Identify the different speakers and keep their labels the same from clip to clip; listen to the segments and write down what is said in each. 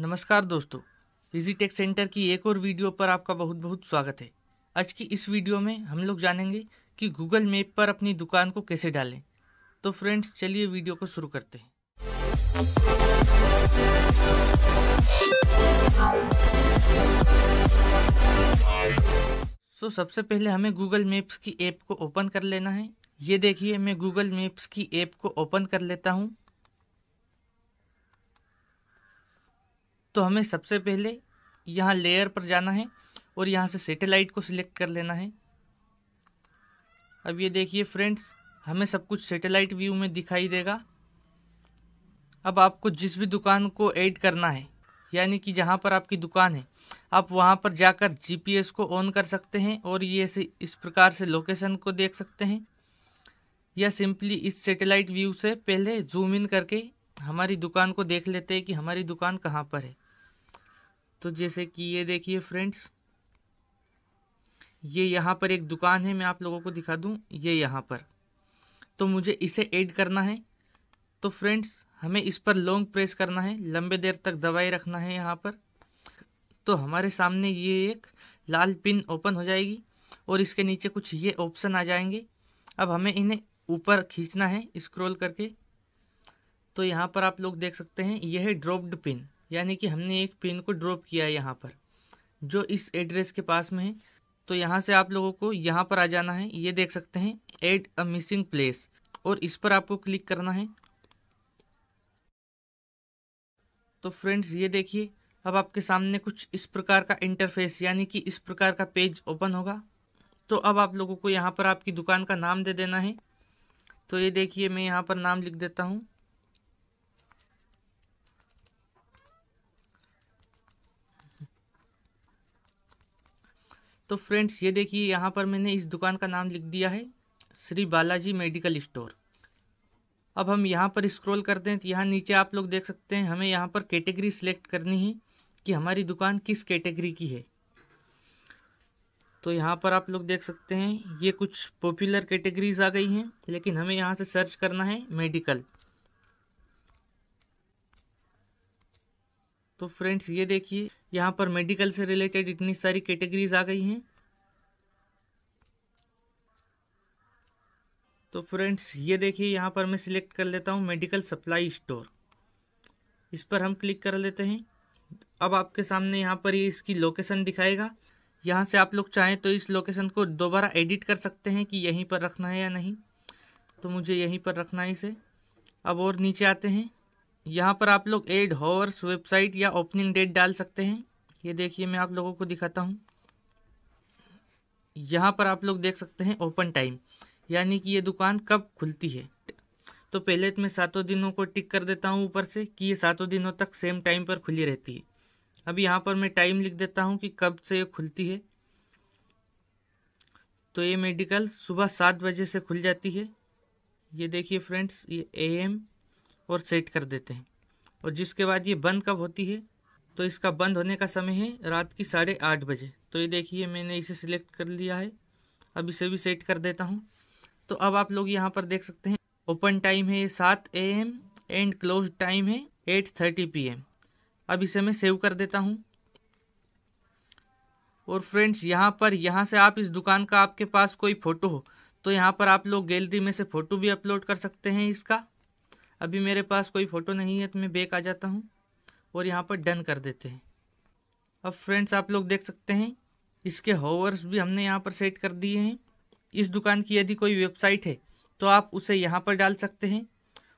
Speaker 1: नमस्कार दोस्तों easy take centre की एक और वीडियो पर आपका बहुत बहुत स्वागत है आज की इस वीडियो में हम लोग जानेंगे कि गूगल मैप पर अपनी दुकान को कैसे डालें तो फ्रेंड्स चलिए वीडियो को शुरू करते हैं सो so, सबसे पहले हमें गूगल मैप्स की ऐप को ओपन कर लेना है ये देखिए मैं गूगल मैप्स की ऐप को ओपन कर लेता हूँ तो हमें सबसे पहले यहाँ लेयर पर जाना है और यहाँ से सेटेलाइट को सिलेक्ट कर लेना है अब ये देखिए फ्रेंड्स हमें सब कुछ सेटेलाइट व्यू में दिखाई देगा अब आपको जिस भी दुकान को ऐड करना है यानी कि जहाँ पर आपकी दुकान है आप वहाँ पर जाकर जीपीएस को ऑन कर सकते हैं और ये से इस प्रकार से लोकेशन को देख सकते हैं या सिंपली इस सेटेलाइट व्यू से पहले जूम इन करके हमारी दुकान को देख लेते हैं कि हमारी दुकान कहाँ पर है तो जैसे कि ये देखिए फ्रेंड्स ये यहाँ पर एक दुकान है मैं आप लोगों को दिखा दूँ ये यहाँ पर तो मुझे इसे ऐड करना है तो फ्रेंड्स हमें इस पर लॉन्ग प्रेस करना है लंबे देर तक दवाई रखना है यहाँ पर तो हमारे सामने ये एक लाल पिन ओपन हो जाएगी और इसके नीचे कुछ ये ऑप्शन आ जाएंगे अब हमें इन्हें ऊपर खींचना है स्क्रॉल करके तो यहाँ पर आप लोग देख सकते हैं यह है ड्रॉप्ड पिन यानी कि हमने एक पिन को ड्रॉप किया है यहाँ पर जो इस एड्रेस के पास में है तो यहाँ से आप लोगों को यहाँ पर आ जाना है ये देख सकते हैं एड अ मिसिंग प्लेस और इस पर आपको क्लिक करना है तो फ्रेंड्स ये देखिए अब आपके सामने कुछ इस प्रकार का इंटरफेस यानी कि इस प्रकार का पेज ओपन होगा तो अब आप लोगों को यहाँ पर आपकी दुकान का नाम दे देना है तो ये देखिए मैं यहाँ पर नाम लिख देता हूँ तो फ्रेंड्स ये देखिए यहाँ पर मैंने इस दुकान का नाम लिख दिया है श्री बालाजी मेडिकल स्टोर अब हम यहाँ पर स्क्रॉल करते हैं तो यहाँ नीचे आप लोग देख सकते हैं हमें यहाँ पर कैटेगरी सिलेक्ट करनी है कि हमारी दुकान किस कैटेगरी की है तो यहाँ पर आप लोग देख सकते हैं ये कुछ पॉपुलर कैटेगरीज आ गई हैं लेकिन हमें यहाँ से सर्च करना है मेडिकल तो फ्रेंड्स ये देखिए यहाँ पर मेडिकल से रिलेटेड इतनी सारी कैटेगरीज आ गई हैं तो फ्रेंड्स ये देखिए यहाँ पर मैं सिलेक्ट कर लेता हूँ मेडिकल सप्लाई स्टोर इस पर हम क्लिक कर लेते हैं अब आपके सामने यहाँ पर ये इसकी लोकेशन दिखाएगा यहाँ से आप लोग चाहें तो इस लोकेशन को दोबारा एडिट कर सकते हैं कि यहीं पर रखना है या नहीं तो मुझे यहीं पर रखना है इसे अब और नीचे आते हैं यहाँ पर आप लोग एड हॉर्स वेबसाइट या ओपनिंग डेट डाल सकते हैं ये देखिए मैं आप लोगों को दिखाता हूँ यहाँ पर आप लोग देख सकते हैं ओपन टाइम यानी कि ये दुकान कब खुलती है तो पहले तो मैं सातों दिनों को टिक कर देता हूँ ऊपर से कि ये सातों दिनों तक सेम टाइम पर खुली रहती है अब यहाँ पर मैं टाइम लिख देता हूँ कि कब से ये खुलती है तो ये मेडिकल सुबह सात बजे से खुल जाती है ये देखिए फ्रेंड्स ये ए एम और सेट कर देते हैं और जिसके बाद ये बंद कब होती है तो इसका बंद होने का समय है रात की साढ़े आठ बजे तो ये देखिए मैंने इसे सिलेक्ट कर लिया है अब इसे भी सेट कर देता हूँ तो अब आप लोग यहाँ पर देख सकते हैं ओपन टाइम है ये सात A M and close time है एट थर्टी पी एम अब इसे मैं सेव कर देता हूँ और फ्रेंड्स यहाँ पर यहाँ से आप इस दुकान का आपके पास कोई फ़ोटो हो तो यहाँ पर आप लोग गैलरी में से फ़ोटो भी अपलोड कर सकते हैं इसका अभी मेरे पास कोई फ़ोटो नहीं है तो मैं बैक आ जाता हूँ और यहाँ पर डन कर देते हैं अब फ्रेंड्स आप लोग देख सकते हैं इसके होवर्स भी हमने यहाँ पर सेट कर दिए हैं इस दुकान की यदि कोई वेबसाइट है तो आप उसे यहाँ पर डाल सकते हैं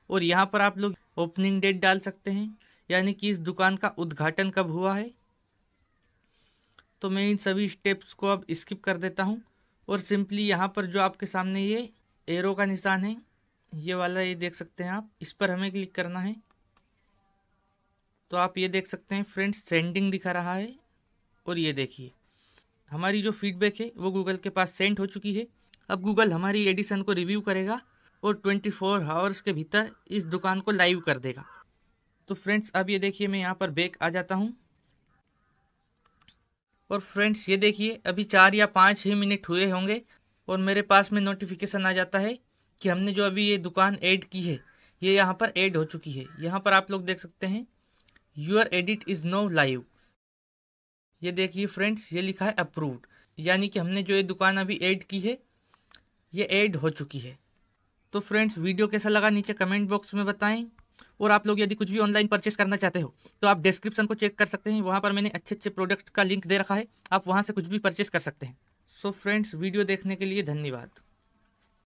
Speaker 1: और यहाँ पर आप लोग ओपनिंग डेट डाल सकते हैं यानी कि इस दुकान का उद्घाटन कब हुआ है तो मैं इन सभी स्टेप्स को अब स्किप कर देता हूँ और सिंपली यहाँ पर जो आपके सामने ये एरो का निशान है ये वाला ये देख सकते हैं आप इस पर हमें क्लिक करना है तो आप ये देख सकते हैं फ्रेंड्स सेंडिंग दिखा रहा है और ये देखिए हमारी जो फीडबैक है वो गूगल के पास सेंड हो चुकी है अब गूगल हमारी एडिशन को रिव्यू करेगा और ट्वेंटी फोर आवर्स के भीतर इस दुकान को लाइव कर देगा तो फ्रेंड्स अब ये देखिए मैं यहाँ पर बैक आ जाता हूँ और फ्रेंड्स ये देखिए अभी चार या पाँच ही मिनट हुए होंगे और मेरे पास में नोटिफिकेशन आ जाता है कि हमने जो अभी ये दुकान ऐड की है ये यहाँ पर ऐड हो चुकी है यहाँ पर आप लोग देख सकते हैं your edit is now live ये देखिए फ्रेंड्स ये लिखा है अप्रूव्ड यानी कि हमने जो ये दुकान अभी ऐड की है ये ऐड हो चुकी है तो फ्रेंड्स वीडियो कैसा लगा नीचे कमेंट बॉक्स में बताएं और आप लोग यदि कुछ भी ऑनलाइन परचेस करना चाहते हो तो आप डिस्क्रिप्शन को चेक कर सकते हैं वहाँ पर मैंने अच्छे अच्छे प्रोडक्ट का लिंक दे रखा है आप वहाँ से कुछ भी परचेस कर सकते हैं सो so फ्रेंड्स वीडियो देखने के लिए धन्यवाद